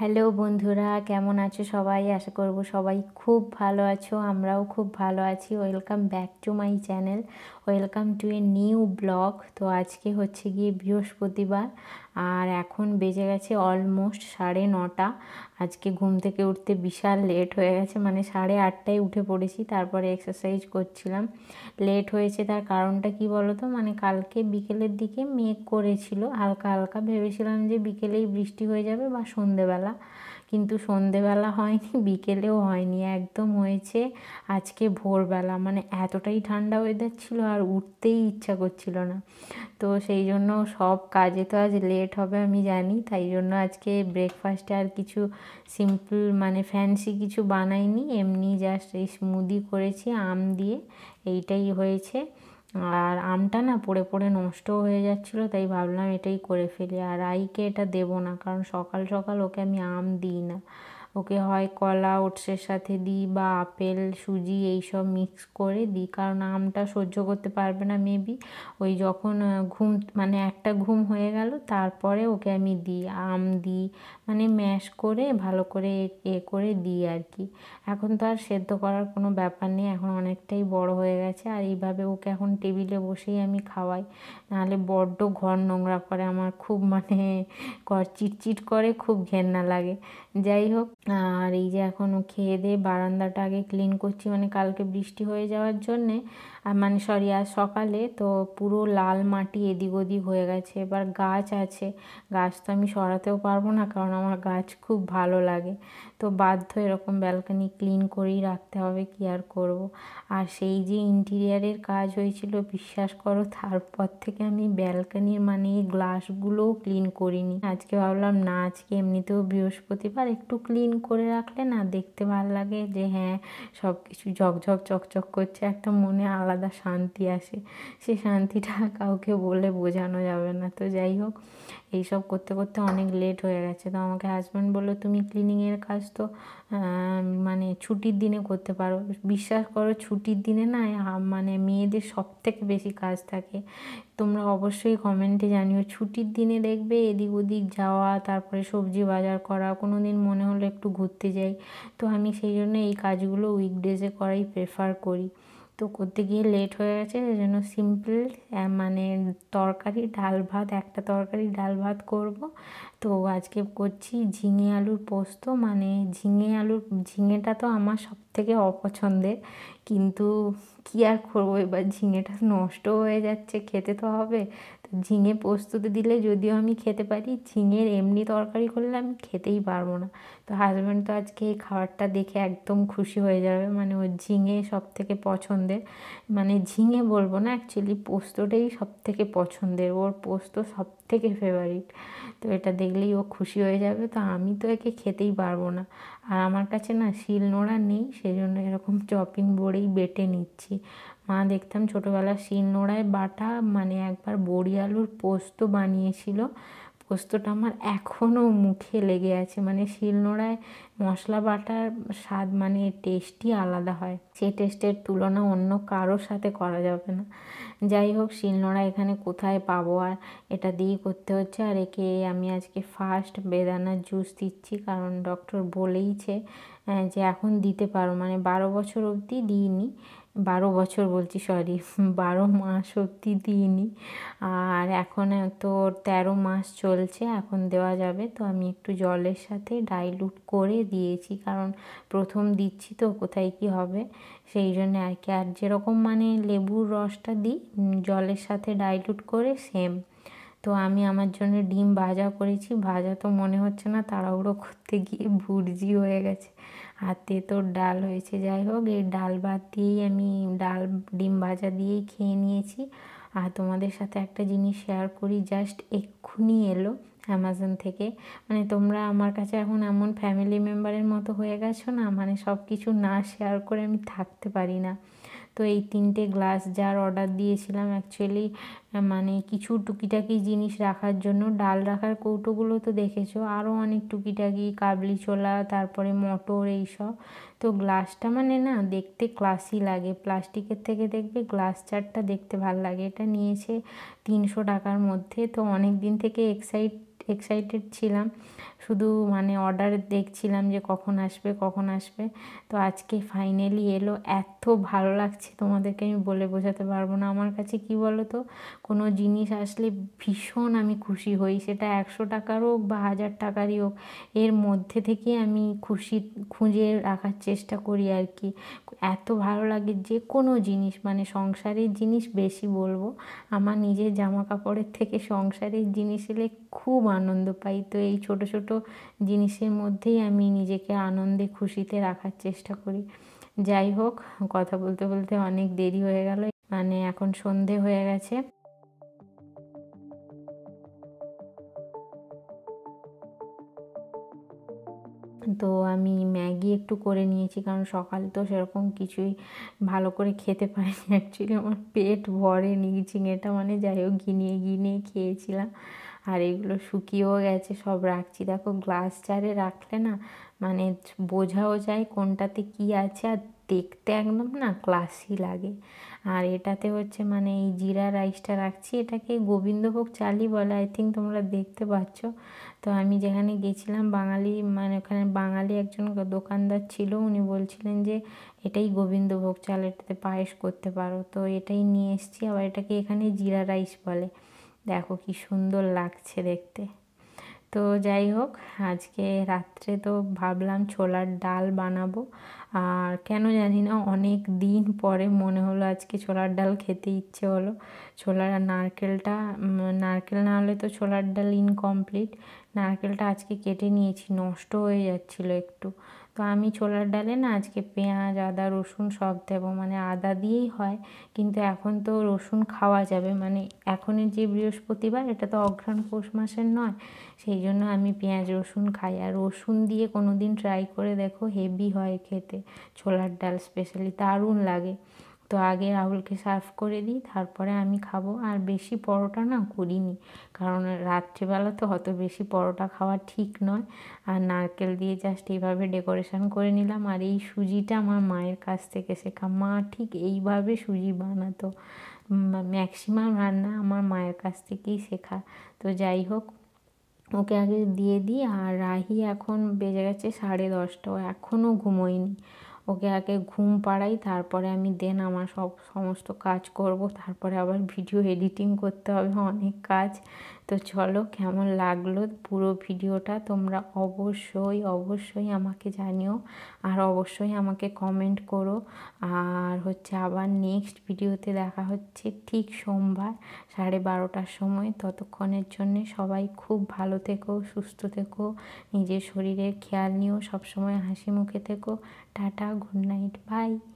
Hello বন্ধুরা কেমন আছো সবাই আশা করব সবাই খুব ভালো আছো আমরাও খুব ভালো আছি welcome back to my channel welcome to a new blog তো আজকে হচ্ছে গিয়ে বৃহস্পতিবার আর এখন বেজে গেছে অলমোস্ট সাড়ে নটা আজকে ঘুম থেকে উঠতে বিশাল লেট হয়ে গেছে মানে সাড়ে আটটায় উঠে পড়েছি তারপরে এক্সারসাইজ করছিলাম লেট হয়েছে তার কারণটা কি বলো তো মানে কালকে বিকেলের দিকে মেঘ করেছিল হালকা হালকা ভেবেছিলাম যে বিকেলেই বৃষ্টি হয়ে যাবে বা সন্ধেবেলা সকালবেলা কিন্তু সন্ধেবেলা হয়নি বিকেলেও হয়নি একদম হয়েছে আজকে ভোরবেলা মানে এতটাই ঠান্ডা ওয়েদার ছিল আর উঠতেই ইচ্ছা করছিল না তো সেই জন্য সব কাজে তো আজ লেট হবে আমি জানি তাই জন্য আজকে ব্রেকফাস্টে আর কিছু সিম্পল মানে ফ্যান্সি কিছু বানাইনি এমনি জাস্ট এই স্মুদি করেছি আম দিয়ে এইটাই হয়েছে আর আমটা না পড়ে পড়ে নষ্ট হয়ে যাচ্ছিল তাই ভাবলাম এটাই করে ফেলি আর আইকে এটা দেবো না কারণ সকাল সকাল ওকে আমি আম দিই না ওকে হয় কলা ওটসের সাথে দিই বা আপেল সুজি এইসব মিক্স করে দিই কারণ আমটা সহ্য করতে পারবে না মেবি ওই যখন ঘুম মানে একটা ঘুম হয়ে গেল তারপরে ওকে আমি দিই আম দিই মানে ম্যাশ করে ভালো করে এ করে দিই আর কি এখন তো আর সেদ্ধ করার কোনো ব্যাপার নেই এখন অনেকটাই বড় হয়ে গেছে আর এইভাবে ওকে এখন টেবিলে বসেই আমি খাওয়াই নাহলে বড্ড ঘর নোংরা করে আমার খুব মানে চিটচিট করে খুব ঘেন্না লাগে যাই হোক আর এই যে এখন খেয়ে দিয়ে বারান্দাটা আগে ক্লিন করছি মানে কালকে বৃষ্টি হয়ে যাওয়ার জন্যে মানে সরি আজ সকালে তো পুরো লাল মাটি এদিক ওদিক হয়ে গেছে এবার গাছ আছে গাছ তো আমি সরাতেও পারবো না কারণ আমার গাছ খুব ভালো লাগে তো বাধ্য এরকম ব্যালকানি ক্লিন করেই রাখতে হবে কি আর করব। আর সেই যে ইন্টিরিয়ারের কাজ হয়েছিল বিশ্বাস করো তারপর থেকে আমি ব্যালকানির মানে গ্লাসগুলোও ক্লিন করিনি আজকে ভাবলাম না আজকে এমনিতেও বৃহস্পতিবার একটু ক্লিন করে রাখলে না দেখতে ভালো লাগে যে হ্যাঁ সব কিছু ঝকঝক চকচক করছে একটা মনে আলাদা আলাদা শান্তি আসে সে শান্তিটা কাউকে বলে বোঝানো যাবে না তো যাই হোক এইসব করতে করতে অনেক লেট হয়ে গেছে তো আমাকে হাজব্যান্ড বললো তুমি ক্লিনিংয়ের কাজ তো মানে ছুটির দিনে করতে পারো বিশ্বাস করো ছুটির দিনে না মানে মেয়েদের সব থেকে বেশি কাজ থাকে তোমরা অবশ্যই কমেন্টে জানিও ছুটির দিনে দেখবে এদিক ওদিক যাওয়া তারপরে সবজি বাজার করা কোনো দিন মনে হলো একটু ঘুরতে যাই তো আমি সেই জন্য এই কাজগুলো উইকডেজে করাই প্রেফার করি তো করতে গিয়ে লেট হয়ে গেছে এই জন্য সিম্পল মানে তরকারি ডাল ভাত একটা তরকারি ডাল ভাত করব তো আজকে করছি ঝিঙে আলুর পোস্ত মানে ঝিঙে আলুর ঝিঙেটা তো আমার সব থেকে অপছন্দের কিন্তু কী আর করবো এবার ঝিঙেটা নষ্ট হয়ে যাচ্ছে খেতে তো হবে তো ঝিঙে পোস্ততে দিলে যদিও আমি খেতে পারি ঝিঙের এমনি তরকারি করলে আমি খেতেই পারবো না তো হাজব্যান্ড তো আজকে এই খাবারটা দেখে একদম খুশি হয়ে যাবে মানে ওর ঝিঙে সব থেকে পছন্দের মানে ঝিঙে বলবো না অ্যাকচুয়ালি পোস্তটাই সব থেকে পছন্দের ওর পোস্ত সব থেকে ফেভারিট তো এটা দেখলেই ও খুশি হয়ে যাবে তো আমি তো একে খেতেই পারবো না আর আমার কাছে না শিল নোড়া নেই সেজন্য এরকম চপিং বোর্ডেই বেটে নিচ্ছি মা দেখতাম ছোটোবেলা শিলনোড়ায় বাটা মানে একবার বড়ি আলুর পোস্ত বানিয়েছিল পোস্তটা আমার এখনও মুখে লেগে আছে মানে শিলনোড়ায় মশলা বাটার স্বাদ মানে টেস্টই আলাদা হয় সে টেস্টের তুলনা অন্য কারোর সাথে করা যাবে না যাই হোক শিলনোড়া এখানে কোথায় পাবো আর এটা দিয়ে করতে হচ্ছে আর একে আমি আজকে ফার্স্ট বেদানার জুস দিচ্ছি কারণ ডক্টর বলেইছে যে এখন দিতে পারো মানে বারো বছর অবধি দিইনি বারো বছর বলছি সরি বারো মাস অব্দি দিইনি আর এখন তো তেরো মাস চলছে এখন দেওয়া যাবে তো আমি একটু জলের সাথে ডাইলুট করে দিয়েছি কারণ প্রথম দিচ্ছি তো কোথায় কি হবে সেই জন্যে আর কি আর যেরকম মানে লেবুর রসটা দিই জলের সাথে ডাইলুট করে সেম তো আমি আমার জন্য ডিম ভাজা করেছি ভাজা তো মনে হচ্ছে না তাড়াহুড়ো করতে গিয়ে ভুর্জি হয়ে গেছে আর তেতোর ডাল হয়েছে যাই হোক এই ডাল ভাত দিয়েই আমি ডাল ডিম ভাজা দিয়েই খেয়ে নিয়েছি আর তোমাদের সাথে একটা জিনিস শেয়ার করি জাস্ট এক্ষুনি এলো অ্যামাজন থেকে মানে তোমরা আমার কাছে এখন এমন ফ্যামিলি মেম্বারের মতো হয়ে গেছো না মানে সব কিছু না শেয়ার করে আমি থাকতে পারি না তো এই তিনটে গ্লাস যার অর্ডার দিয়েছিলাম অ্যাকচুয়ালি মানে কিছু টুকিটাকি জিনিস রাখার জন্য ডাল রাখার কৌটোগুলো তো দেখেছো আরও অনেক টুকিটাকি কাবলি ছোলা তারপরে মটর এইসব তো গ্লাসটা মানে না দেখতে ক্লাসি লাগে প্লাস্টিকের থেকে দেখবে গ্লাস চারটা দেখতে ভাল লাগে এটা নিয়েছে তিনশো টাকার মধ্যে তো অনেক দিন থেকে এক্সাইট এক্সাইটেড ছিলাম শুধু মানে অর্ডার দেখছিলাম যে কখন আসবে কখন আসবে তো আজকে ফাইনালি এলো এত ভালো লাগছে তোমাদেরকে আমি বলে বোঝাতে পারবো না আমার কাছে কি বলো তো কোনো জিনিস আসলে ভীষণ আমি খুশি হই সেটা একশো টাকার হোক বা হাজার টাকারই হোক এর মধ্যে থেকে আমি খুশি খুঁজে রাখার চেষ্টা করি আর কি এত ভালো লাগে যে কোনো জিনিস মানে সংসারের জিনিস বেশি বলবো আমার নিজের জামা কাপড়ের থেকে সংসারের জিনিস এলে খুব আনন্দ পাই তো এই ছোট ছোট জিনিসের মধ্যেই আমি নিজেকে আনন্দে খুশিতে রাখার চেষ্টা করি যাই হোক কথা বলতে বলতে অনেক দেরি হয়ে গেল মানে এখন সন্ধে হয়ে গেছে তো আমি ম্যাগি একটু করে নিয়েছি কারণ সকাল তো সেরকম কিছুই ভালো করে খেতে পারিনি অ্যাকচুয়ালি আমার পেট নিয়েছি এটা মানে যাই হোক গিনিয়ে গিনিয়ে খেয়েছিলাম আর এগুলো শুকিয়েও গেছে সব রাখছি দেখো গ্লাস চারে রাখলে না মানে বোঝাও যায় কোনটাতে কি আছে আর দেখতে একদম না ক্লাসি লাগে আর এটাতে হচ্ছে মানে এই জিরা রাইসটা রাখছি এটাকে গোবিন্দভোগ চালই বলে আই থিঙ্ক তোমরা দেখতে পাচ্ছ তো আমি যেখানে গেছিলাম বাঙালি মানে ওখানে বাঙালি একজন দোকানদার ছিল উনি বলছিলেন যে এটাই গোবিন্দভোগ চাল এটাতে পায়েস করতে পারো তো এটাই নিয়ে এসছি আবার এটাকে এখানে জিরা রাইস বলে দেখো কি সুন্দর লাগছে দেখতে তো যাই হোক আজকে রাত্রে তো ভাবলাম ছোলার ডাল বানাবো আর কেন জানি না অনেক দিন পরে মনে হলো আজকে ছোলার ডাল খেতে ইচ্ছে হলো ছোলার আর নারকেলটা নারকেল না হলে তো ছোলার ডাল ইনকমপ্লিট নারকেলটা আজকে কেটে নিয়েছি নষ্ট হয়ে যাচ্ছিলো একটু তো আমি ছোলার ডালে না আজকে পেঁয়াজ আদা রসুন সব দেবো মানে আদা দিয়েই হয় কিন্তু এখন তো রসুন খাওয়া যাবে মানে এখনের যে বৃহস্পতিবার এটা তো অঘ্রাণ পৌষ মাসের নয় সেই জন্য আমি পেঁয়াজ রসুন খাই আর রসুন দিয়ে কোনো দিন ট্রাই করে দেখো হেভি হয় খেতে ছোলার ডাল স্পেশালি দারুণ লাগে তো আগে রাহুলকে সার্ভ করে দিই তারপরে আমি খাবো আর বেশি পরোটা না করিনি কারণ রাত্রিবেলা তো অত বেশি পরোটা খাওয়া ঠিক নয় আর নারকেল দিয়ে জাস্ট এইভাবে ডেকোরেশন করে নিলাম আর এই সুজিটা আমার মায়ের কাছ থেকে শেখা মা ঠিক এইভাবে সুজি বানাতো ম্যাক্সিমাম রান্না আমার মায়ের কাছ থেকেই শেখা তো যাই হোক ওকে আগে দিয়ে দিই আর রাহি এখন বেজে গেছে সাড়ে দশটা এখনও ঘুমোয়নি ওকে আগে ঘুম পাড়াই তারপরে আমি দেন আমার সব সমস্ত কাজ করব তারপরে আবার ভিডিও এডিটিং করতে হবে অনেক কাজ তো চলো কেমন লাগলো পুরো ভিডিওটা তোমরা অবশ্যই অবশ্যই আমাকে জানিও আর অবশ্যই আমাকে কমেন্ট করো আর হচ্ছে আবার নেক্সট ভিডিওতে দেখা হচ্ছে ঠিক সোমবার সাড়ে বারোটার সময় ততক্ষণের জন্যে সবাই খুব ভালো থেকো সুস্থ থেকো নিজের শরীরের খেয়াল নিও সবসময় হাসি মুখে থেকো টাটা গুড নাইট বাই